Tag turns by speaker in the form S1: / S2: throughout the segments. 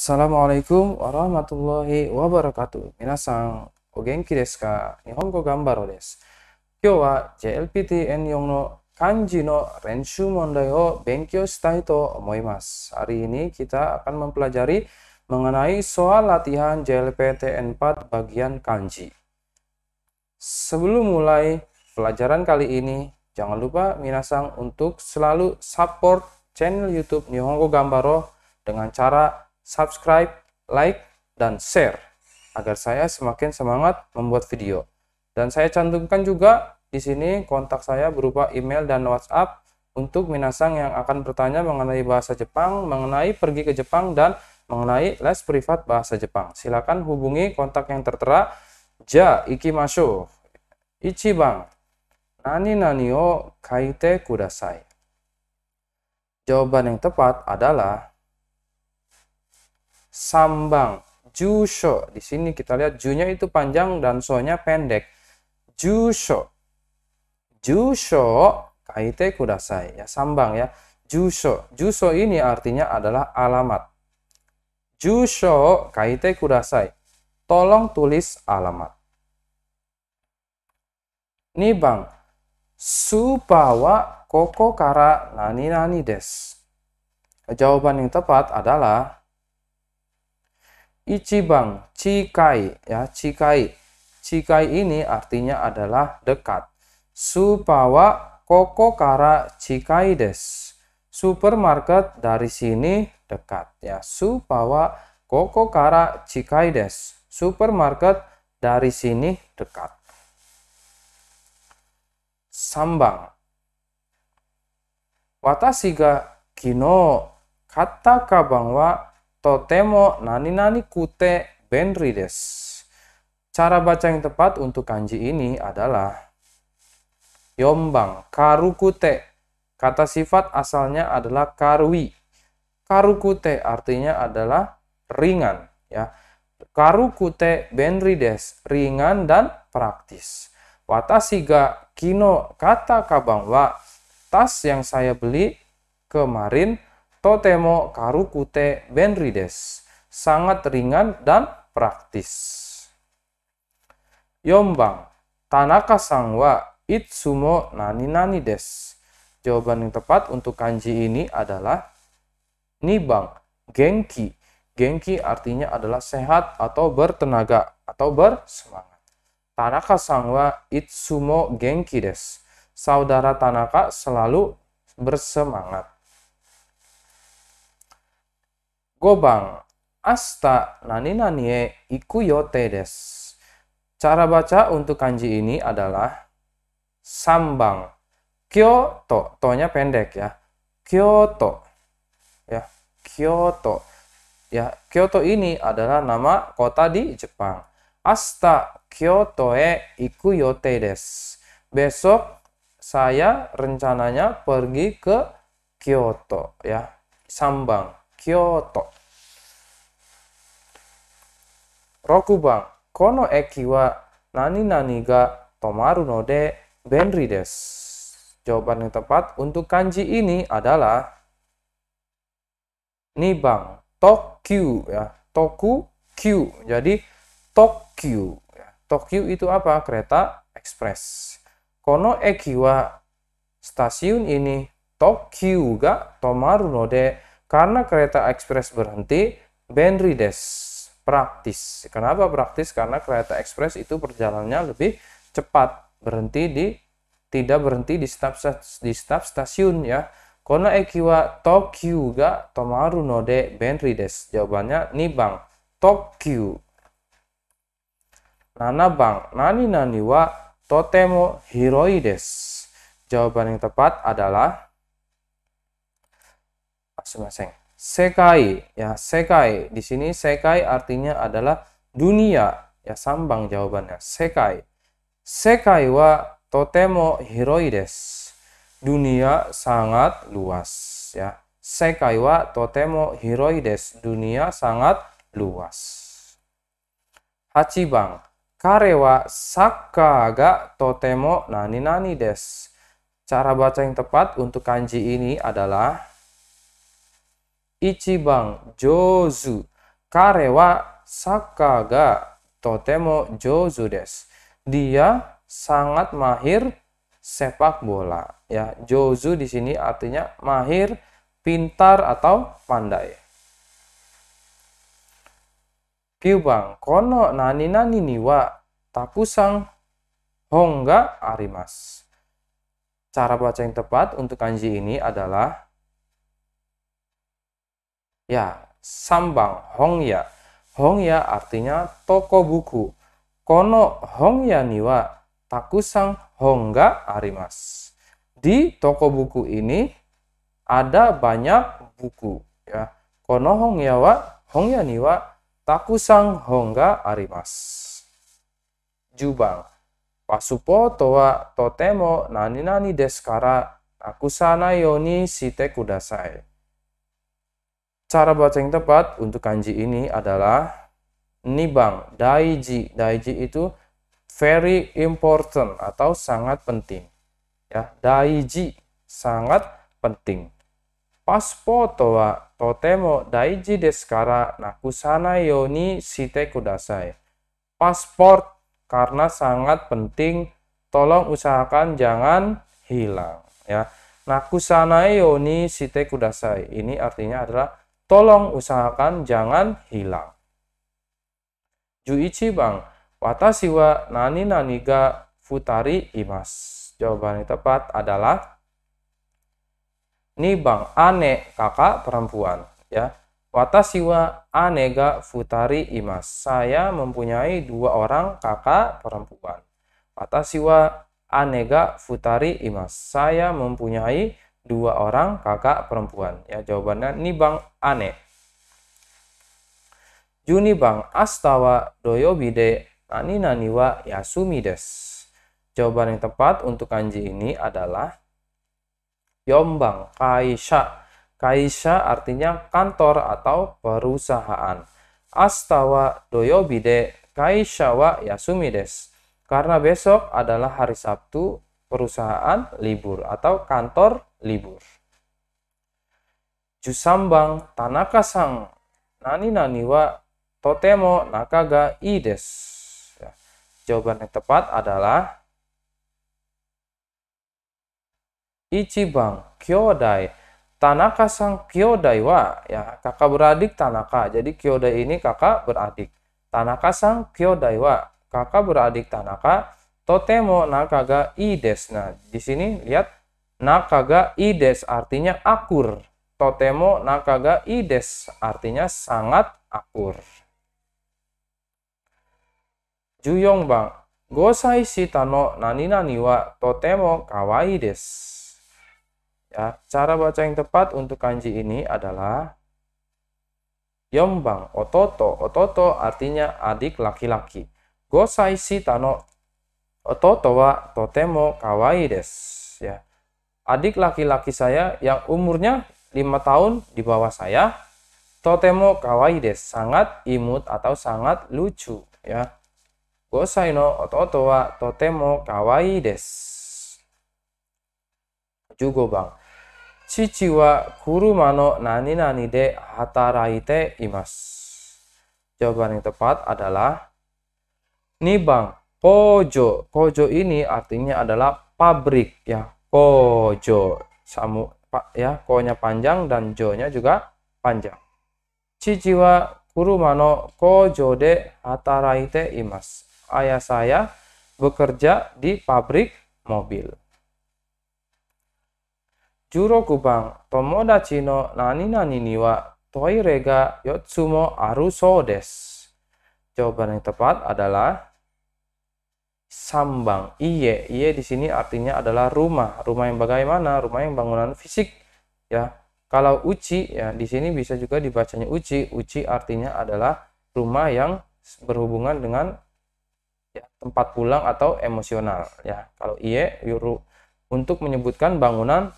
S1: Assalamualaikum warahmatullahi wabarakatuh. Minasan, o genki desu ka? Nihongo gambaro desu. Kyou wa JLPT N4 no kanji no renshu mondai o benkyou shitai to omoimasu. Hari ini kita akan mempelajari mengenai soal latihan JLPT N4 bagian kanji. Sebelum mulai pelajaran kali ini, jangan lupa minasan untuk selalu support channel YouTube Nihongo Gambaro dengan cara subscribe, like, dan share agar saya semakin semangat membuat video. Dan saya cantumkan juga di sini kontak saya berupa email dan WhatsApp untuk minasang yang akan bertanya mengenai bahasa Jepang, mengenai pergi ke Jepang, dan mengenai les privat bahasa Jepang. Silakan hubungi kontak yang tertera ja ikimasho ichiban nani nani o kaite kudasai. Jawaban yang tepat adalah sambang. Jusho. Di sini kita lihat junya itu panjang dan sonya pendek. Jusho. Jusho kaite kudasai. Ya, sambang ya. Jusho. Jusho ini artinya adalah alamat. Jusho kaite kudasai. Tolong tulis alamat. ini bang, supawa koko kara nani nani des. Jawaban yang tepat adalah Ichibang, Chikai ya, Chikai. Chikai ini artinya adalah dekat. Supawa Koko Kara Chikai des. Supermarket dari sini dekat ya. Supawa Koko Kara Chikai des. Supermarket dari sini dekat. Sambang. Watashi ga kino kata kabang wa totemo nani nani kute benri des. Cara baca yang tepat untuk kanji ini adalah yombang karu kute. Kata sifat asalnya adalah karwi. Karu kute artinya adalah ringan ya. kute benri des, ringan dan praktis. Watashi ga kino kata kabang wa tas yang saya beli kemarin Totemo karukute benri des. Sangat ringan dan praktis. Yombang, Tanaka sangwa itsumo nani nani des. Jawaban yang tepat untuk kanji ini adalah nibang, genki. Genki artinya adalah sehat atau bertenaga atau bersemangat. Tanaka sangwa itsumo genki des. Saudara Tanaka selalu bersemangat. Gobang. Asta nani nani e iku yote des. Cara baca untuk kanji ini adalah sambang. Kyoto, tonya pendek ya. Kyoto. Ya, Kyoto. Ya, Kyoto ini adalah nama kota di Jepang. Asta Kyoto e iku yote des. Besok saya rencananya pergi ke Kyoto ya. Sambang. Kyoto. Rokuban, kono eki wa nani nani ga tomaru no de benri desu. Jawaban yang tepat untuk kanji ini adalah Nibang, Tokyo ya, Toku Q. Jadi Tokyo. Ya. Tokyo itu apa? Kereta ekspres. Kono eki wa stasiun ini Tokyo ga tomaru no de karena kereta ekspres berhenti, Rides praktis. Kenapa praktis? Karena kereta ekspres itu perjalanannya lebih cepat, berhenti di tidak berhenti di stop di stop stasiun ya. Kono ekiwa Tokyo ga tomaru no de benri Rides. Jawabannya bang Tokyo. Nana bang nani nani wa totemo hiroi des. Jawaban yang tepat adalah masing Sekai ya sekai di sini sekai artinya adalah dunia ya sambang jawabannya sekai. Sekai wa totemo hiroides. Dunia sangat luas ya. Sekai wa totemo hiroides. Dunia sangat luas. Hachibang kare wa saka ga totemo nani nani des. Cara baca yang tepat untuk kanji ini adalah ichiban jozu kare wa saka ga totemo jozu desu. Dia sangat mahir sepak bola. Ya, jozu di sini artinya mahir, pintar atau pandai. Kyubang kono nani nani niwa tapusang hongga arimas. Cara baca yang tepat untuk kanji ini adalah ya Sambang Hongya. Hongya artinya toko buku. Kono Hongya niwa takusang Hongga arimas. Di toko buku ini ada banyak buku ya. Kono Hongya wa Hongya niwa takusang Hongga arimas. Jubang. Pasupo towa totemo nani nani deskara akusana yoni site kudasai Cara baca yang tepat untuk kanji ini adalah nibang, daiji. Daiji itu very important atau sangat penting. Ya, daiji sangat penting. pasporto wa totemo daiji desu kara nakusanai yo ni shite kudasai. Pasport karena sangat penting, tolong usahakan jangan hilang, ya. Nakusanai yoni ni shite kudasai. Ini artinya adalah Tolong usahakan jangan hilang. Juichi bang, watashi wa nani nani ga futari imas. Jawaban yang tepat adalah ni bang, ane kakak perempuan ya. Watashi wa ane ga futari imas. Saya mempunyai dua orang kakak perempuan. Watashi wa anega futari imas. Saya mempunyai dua orang kakak perempuan? Ya, jawabannya ini Bang Ane. Juni Bang Astawa Doyobide Nani Naniwa yasumides Jawaban yang tepat untuk kanji ini adalah Yombang Kaisha. Kaisha artinya kantor atau perusahaan. Astawa Doyobide Kaisha wa yasumides Karena besok adalah hari Sabtu, perusahaan libur atau kantor libur. Jusambang Tanaka sang nani nani wa totemo nakaga ides. Ya. Jawaban yang tepat adalah Ichibang Kyodai Tanaka sang Kyodai wa ya kakak beradik Tanaka. Jadi Kyodai ini kakak beradik. Tanaka sang Kyodai wa kakak beradik Tanaka. Totemo nakaga ides. Nah, di sini lihat nakaga ides artinya akur. Totemo nakaga ides artinya sangat akur. Juyong bang, gosai shita no nani nani wa totemo kawaii desu. Ya, cara baca yang tepat untuk kanji ini adalah Yombang, ototo. Ototo artinya adik laki-laki. Gosai shita no ototo wa totemo kawaii desu. Ya adik laki-laki saya yang umurnya lima tahun di bawah saya totemo kawaii des sangat imut atau sangat lucu ya gosai no ototo wa totemo kawaii des jugo bang Ciciwa wa kuruma no nani nani de hataraite imas. jawaban yang tepat adalah ni bang kojo kojo ini artinya adalah pabrik ya kojo samu ya ko nya panjang dan jonya juga panjang cici wa kuruma no jo de hataraite imas ayah saya bekerja di pabrik mobil juro kubang tomodachi no nani nani ni wa yotsumo aruso des jawaban yang tepat adalah Sambang. Iye, iye di sini artinya adalah rumah. Rumah yang bagaimana? Rumah yang bangunan fisik, ya. Kalau uci, ya di sini bisa juga dibacanya uci. Uci artinya adalah rumah yang berhubungan dengan ya, tempat pulang atau emosional, ya. Kalau iye, yuru untuk menyebutkan bangunan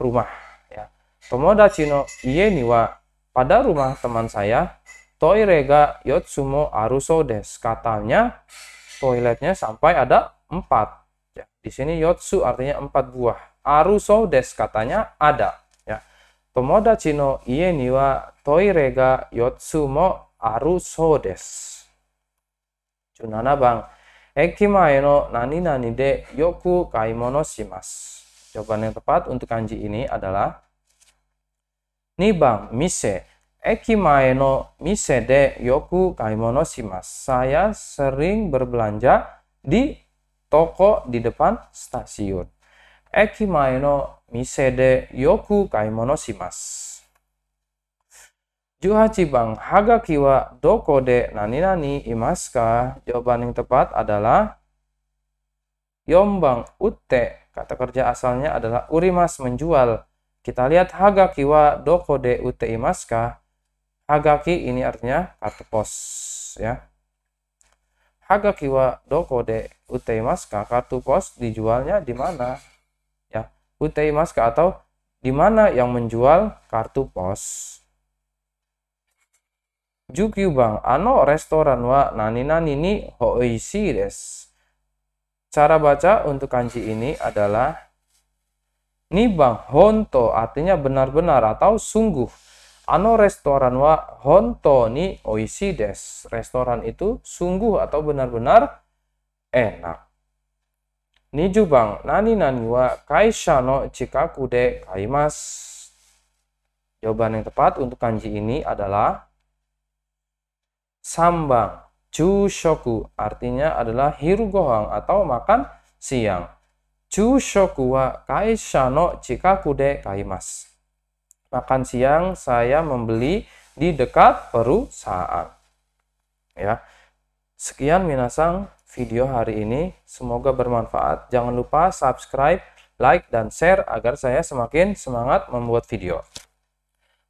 S1: rumah, ya. Tomodachi no iye niwa pada rumah teman saya, Toirega Yotsumo Aruso des katanya toiletnya sampai ada empat, Ya, di sini yotsu artinya empat buah. Aruso des katanya ada. Ya. Tomodachi no ie ni wa toire ga yotsu mo aruso des. 17 Jawaban yang tepat untuk kanji ini adalah Nibang mise Eki maeno misede yoku kaimono shimasu. Saya sering berbelanja di toko di depan stasiun. Eki maeno misede yoku kaimono shimasu. Juhachi bang hagaki wa doko de nani nani imasu Jawaban yang tepat adalah Yombang utte, kata kerja asalnya adalah urimas menjual. Kita lihat haga kiwa doko de utte imaska, Hagaki ini artinya kartu pos ya. Hagaki wa doko de ka? kartu pos dijualnya di mana? Ya, ka atau di mana yang menjual kartu pos. Jukyu bang, ano restoran wa nani nani ni hoishi des. Cara baca untuk kanji ini adalah ni bang honto artinya benar-benar atau sungguh Ano restoran wa hontoni oishi des. Restoran itu sungguh atau benar-benar enak. Niju bang nani nani wa kaisha no chikaku de kaimas. Jawaban yang tepat untuk kanji ini adalah sambang chushoku artinya adalah gohang atau makan siang. Chushoku wa kaisha no chikaku de kaimas makan siang saya membeli di dekat perusahaan. Ya. Sekian minasang video hari ini. Semoga bermanfaat. Jangan lupa subscribe, like, dan share agar saya semakin semangat membuat video.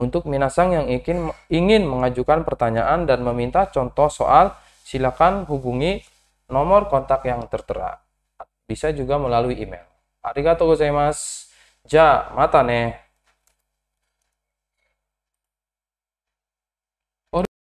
S1: Untuk minasang yang ingin, ingin mengajukan pertanyaan dan meminta contoh soal, silakan hubungi nomor kontak yang tertera. Bisa juga melalui email. Arigatou gozaimasu. Ja, mata ne.